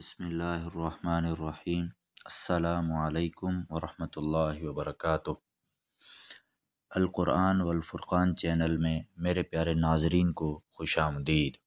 बसमीम् अल्लाम वरहमतुल्लाहि वबरकातुहू अलकुरान वलफ़ुर्क़ान चैनल में मेरे प्यारे नाजरीन को खुश आमदीद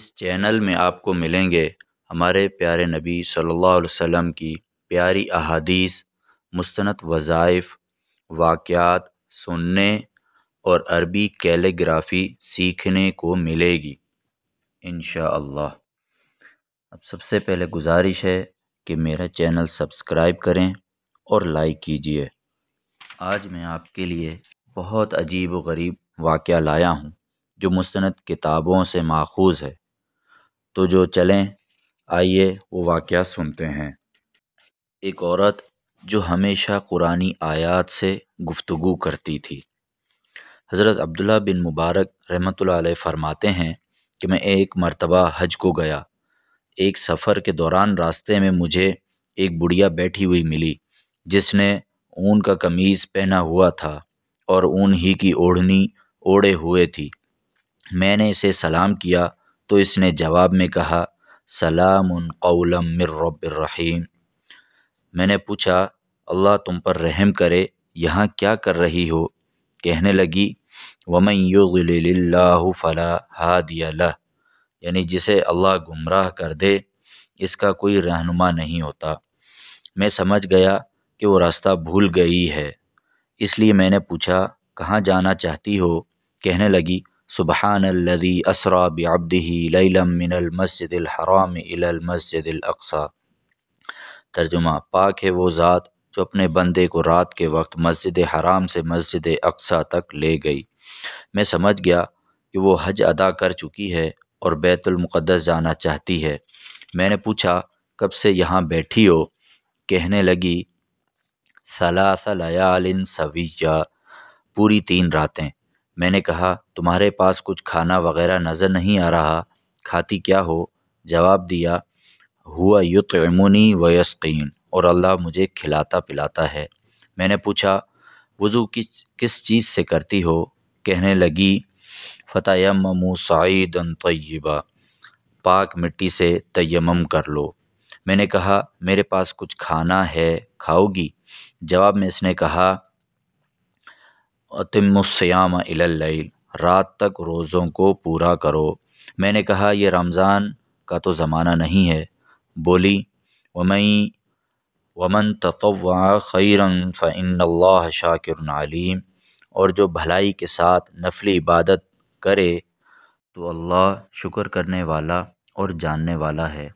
इस चैनल में आपको मिलेंगे हमारे प्यारे नबी सल्लल्लाहु अलैहि वसल्लम की प्यारी अहादीस मुस्त वज़ाइफ़ वाक़ात सुनने और अरबी कैलीग्राफ़ी सीखने को मिलेगी इन अब सबसे पहले गुजारिश है कि मेरा चैनल सब्सक्राइब करें और लाइक कीजिए आज मैं आपके लिए बहुत अजीब व गरीब वाक़ लाया हूँ जो मुस्ंद किताबों से माखूज है तो जो चलें आइए वो वाक़ सुनते हैं एक औरत जो हमेशा कुरानी आयात से गुफ्तु करती थी हज़रत अब्दुल्ला बिन मुबारक रहमत फरमाते हैं कि मैं एक मरतबा हज को गया एक सफ़र के दौरान रास्ते में मुझे एक बुढ़िया बैठी हुई मिली जिसने ऊन का कमीज पहना हुआ था और ऊन ही की ओढ़नी ओढ़े हुए थी मैंने इसे सलाम किया तो इसने जवाब में कहा सलाम कौलम मिर्रबीम मैंने पूछा अल्लाह तुम पर रहम करे यहाँ क्या कर रही हो कहने लगी वमन फ़ला हादिया यानी जिसे अल्लाह गुमराह कर दे इसका कोई रहनुमा नहीं होता मैं समझ गया कि वो रास्ता भूल गई है इसलिए मैंने पूछा कहाँ जाना चाहती हो कहने लगी सुबहान लजी असरा बब्दी लमसदराम मस्जिदसा तर्जुमा पाक है वो ज़ात जो अपने बंदे को रात के वक्त मस्जिद हराम से मस्जिद अक्सा तक ले गई मैं समझ गया कि वो हज अदा कर चुकी है और बैतुलमक़दस जाना चाहती है मैंने पूछा कब से यहाँ बैठी हो कहने लगी सलासलयालिन सविया पूरी तीन रातें मैंने कहा तुम्हारे पास कुछ खाना वगैरह नज़र नहीं आ रहा खाती क्या हो जवाब दिया हुआ युतमुनी यस्क़ीन और अल्लाह मुझे खिलाता पिलाता है मैंने पूछा वज़ू किस किस चीज़ से करती हो कहने लगी फ़तयममू सईदन तय्यबा पाक मिट्टी से तयम कर लो मैंने कहा मेरे पास कुछ खाना है खाओगी जवाब में इसने कहा अतमस्याम अल रात तक रोज़ों को पूरा करो मैंने कहा यह रमज़ान का तो ज़माना नहीं है बोली वमई वमन ततवा खैरन फ़िन शाकिर आलीम और जो भलाई के साथ नफली इबादत करे तो अल्लाह शुक्र करने वाला और जानने वाला है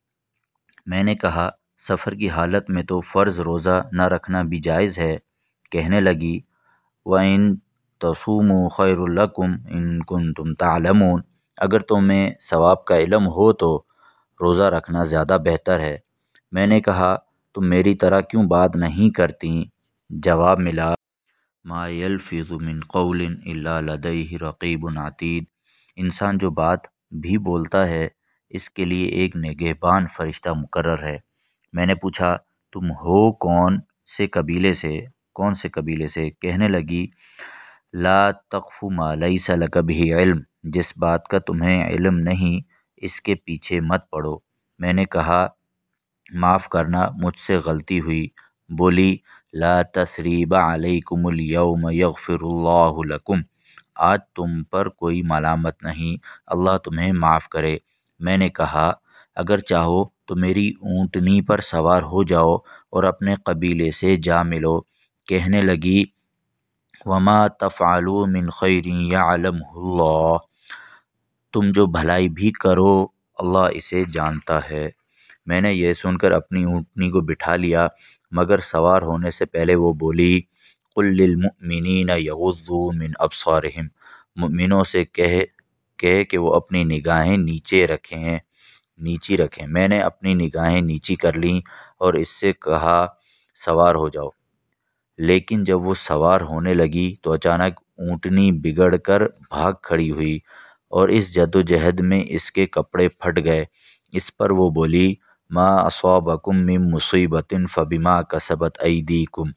मैंने कहा सफ़र की हालत में तो फ़र्ज़ रोज़ा न रखना भी जायज़ है कहने लगी व इन तसूम खैरकुम इनकुन तुम तालमून अगर तुम्हें तो सवाब का इलम हो तो रोज़ा रखना ज़्यादा बेहतर है मैंने कहा तुम मेरी तरह क्यों बात नहीं करती जवाब मिला मा यलफ़िज़ु मिन कौलिन इल्ला लदैहि रक़ीबुन अतीद इंसान जो बात भी बोलता है इसके लिए एक निगहबान फरिश्ता मुकर्र है मैंने पूछा तुम हो कौन से कबीले से कौन से कबीले से कहने लगी ला तकफ़ु मा लईसा लक भी इल्म जिस बात का तुम्हें इल्म नहीं इसके पीछे मत पड़ो मैंने कहा माफ़ करना मुझसे गलती हुई बोली ला तसरीब अलैकुमुलयौम यगफ़िरुल्लाहुलकुम आज तुम पर कोई मलामत नहीं अल्लाह तुम्हें माफ़ करे मैंने कहा अगर चाहो तो मेरी ऊँटनी पर सवार हो जाओ और अपने कबीले से जा मिलो कहने लगी वमा तफ़ालू मिन खैरी यालम्ला तुम जो भलाई भी करो अल्लाह इसे जानता है मैंने यह सुनकर अपनी ऊँटनी को बिठा लिया मगर सवार होने से पहले वो बोली कुल्लिलमिन यगुज़ू मिन अबसारहिम मुमिनों से कह कहे कि वो अपनी निगाहें नीचे रखें नीची रखें मैंने अपनी निगाहें नीची कर लीं और इससे कहा सवार हो जाओ लेकिन जब वो सवार होने लगी तो अचानक ऊँटनी बिगड़ कर भाग खड़ी हुई और इस जदोजहद में इसके कपड़े फट गए इस पर वो बोली मा असौबकुम मिम मुसीबतिन फ़बिमा कसबत कुम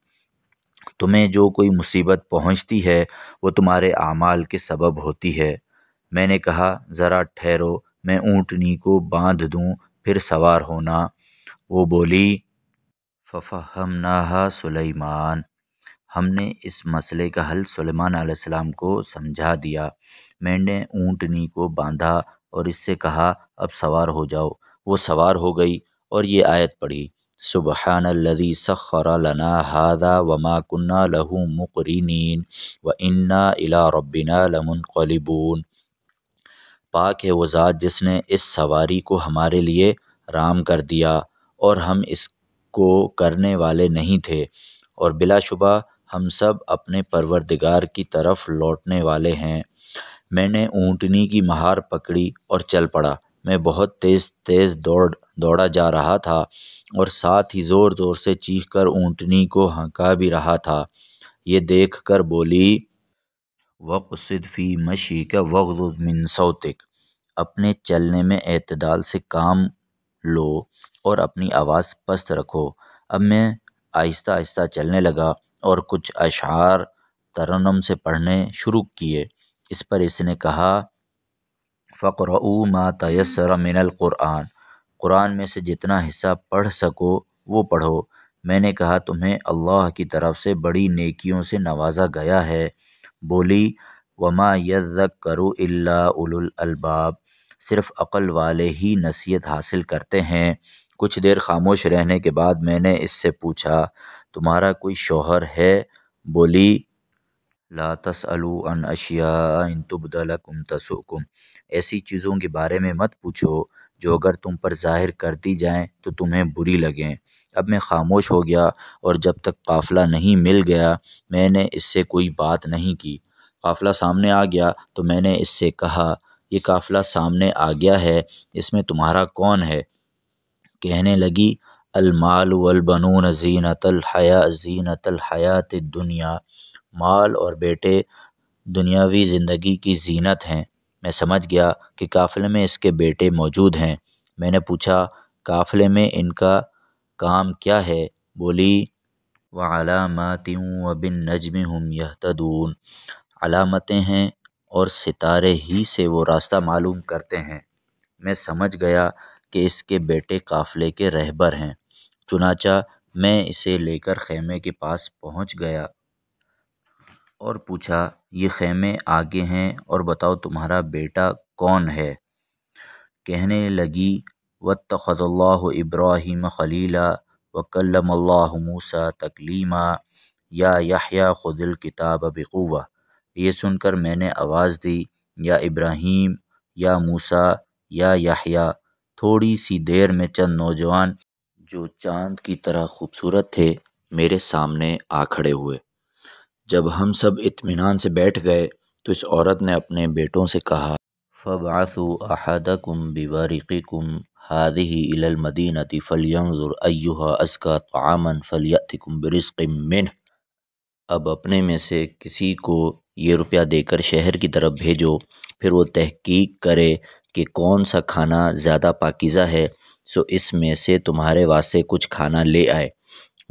तुम्हें जो कोई मुसीबत पहुँचती है वो तुम्हारे आमाल के सबब होती है मैंने कहा ज़रा ठहरो मैं ऊँटनी को बांध दूँ फिर सवार होना वो बोली ना सुलेमान हमने इस मसले का हल सुलेमान अलैहिस्सलाम को समझा दिया मैंने ऊँटनी को बांधा और इससे कहा अब सवार हो जाओ वो सवार हो गई और ये आयत पढ़ी सुबहान लजी सखर लना हादा वमा कुन्ना लहू मुकरीन व इन्ना इला लमन कलिबून पाक है वो ज़ात जिसने इस सवारी को हमारे लिए राम कर दिया और हम इसको करने वाले नहीं थे और बिलाशुबा हम सब अपने परवरदिगार की तरफ लौटने वाले हैं मैंने ऊँटनी की महार पकड़ी और चल पड़ा मैं बहुत तेज़ तेज़ दौड़ दौड़ा जा रहा था और साथ ही ज़ोर ज़ोर से चीख कर ऊँटनी को हंका भी रहा था ये देख कर बोली वक़्सिद फ़ी का वग़्ज़ुद मिन सौतिक अपने चलने में अतदाल से काम लो और अपनी आवाज़ पस्त रखो अब मैं आहिस्ता आहिस्ता चलने लगा और कुछ अशार तरनम से पढ़ने शुरू किए इस पर इसने कहा फ़क़रऊ मा तयसर मिनल क़ुरान कुरान में से जितना हिस्सा पढ़ सको वो पढ़ो मैंने कहा तुम्हें अल्लाह की तरफ से बड़ी नेकियों से नवाजा गया है बोली वमा यद करो उलुल सिर्फ़ अक़ल वाले ही नसीहत हासिल करते हैं कुछ देर खामोश रहने के बाद मैंने इससे पूछा तुम्हारा कोई शौहर है बोली ला तसअलू अन अशिया इन तुबदलकुम तसुकुम ऐसी चीज़ों के बारे में मत पूछो जो अगर तुम पर ज़ाहिर कर दी जाएँ तो तुम्हें बुरी लगें अब मैं खामोश हो गया और जब तक काफ़िला नहीं मिल गया मैंने इससे कोई बात नहीं की काफ़िला सामने आ गया तो मैंने इससे कहा ये काफ़िला सामने आ गया है इसमें तुम्हारा कौन है कहने लगी अलमाल वलबनून जीनतल हया जीनतल हयात दुनिया माल और बेटे दुनियावी ज़िंदगी की जीनत हैं मैं समझ गया कि काफ़िले में इसके बेटे मौजूद हैं मैंने पूछा काफ़िले में इनका काम क्या है बोली व अलामत व बिन नजम हम तदून अलामतें हैं और सितारे ही से वो रास्ता मालूम करते हैं मैं समझ गया कि इसके बेटे काफ़िले के रहबर हैं चुनाचा मैं इसे लेकर खेमे के पास पहुंच गया और पूछा ये खेमे आगे हैं और बताओ तुम्हारा बेटा कौन है कहने लगी तख़ल्ला इब्राहिम खलीला वकल्लमल्लाह मूसा तकलीमा या याह्या खुदिल किताब बिकुवा ये सुनकर मैंने आवाज़ दी या इब्राहिम या मूसा या याह्या थोड़ी सी देर में चंद नौजवान जो चांद की तरह खूबसूरत थे मेरे सामने आ खड़े हुए जब हम सब इत्मीनान से बैठ गए तो इस औरत ने अपने बेटों से कहा फ़बासु अहदकुम बिवारिकुम हादी इलमदीनति फ़लियंजुर अयुहा अज़का तामन फ़लियतिकुम बरिस्किम मिन अब अपने में से किसी को ये रुपया देकर शहर की तरफ भेजो फिर वो तहकीक करे कि कौन सा खाना ज़्यादा पाकिज़ा है सो इसमें से तुम्हारे वास्ते कुछ खाना ले आए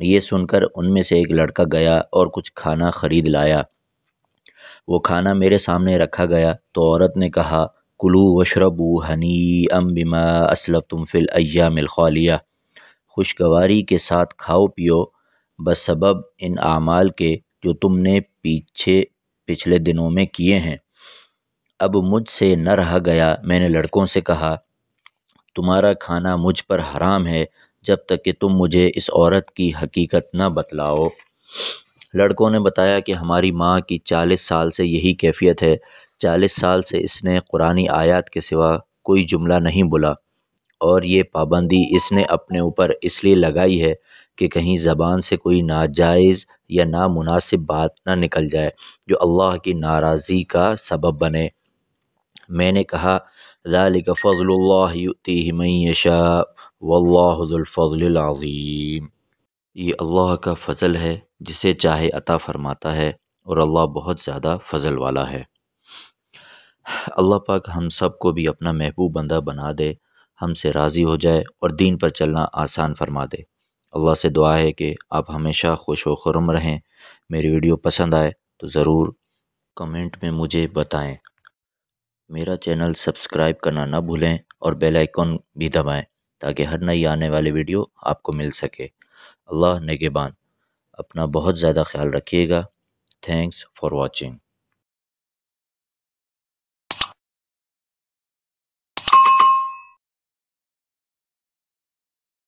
ये सुनकर उनमें से एक लड़का गया और कुछ खाना खरीद लाया वो खाना मेरे सामने रखा गया तो औरत ने कहा कुलू वशरबू हनी अम बिमा असलफ तुम फिल अया मिलखलिया खुशगवारी के साथ खाओ पियो बस सबब इन आमाल के जो तुमने पीछे पिछले दिनों में किए हैं अब मुझसे न रहा गया मैंने लड़कों से कहा तुम्हारा खाना मुझ पर हराम है जब तक कि तुम मुझे इस औरत की हकीकत न बतलाओ लड़कों ने बताया कि हमारी माँ की चालीस साल से यही कैफियत है चालीस साल से इसने कुरानी आयत के सिवा कोई जुमला नहीं बोला और ये पाबंदी इसने अपने ऊपर इसलिए लगाई है कि कहीं ज़बान से कोई नाजायज़ या नामनासिब बात ना निकल जाए जो अल्लाह की नाराज़ी का सबब बने मैंने कहा ज़ालिक फ़जल युती मैशा वल्लाफ़ज़लाज़ीम ये अल्लाह का फ़ज़ल है जिसे चाहे अता फ़रमाता है और अल्लाह बहुत ज़्यादा फ़ज़ल वाला है अल्लाह पाक हम सब को भी अपना महबूब बंदा बना दे हमसे राज़ी हो जाए और दीन पर चलना आसान फरमा दे अल्लाह से दुआ है कि आप हमेशा खुश व खुरम रहें मेरी वीडियो पसंद आए तो ज़रूर कमेंट में मुझे बताएं मेरा चैनल सब्सक्राइब करना ना भूलें और बेल आइकन भी दबाएं ताकि हर नई आने वाली वीडियो आपको मिल सके अल्लाह नगेबान अपना बहुत ज़्यादा ख्याल रखिएगा थैंक्स फॉर वॉचिंग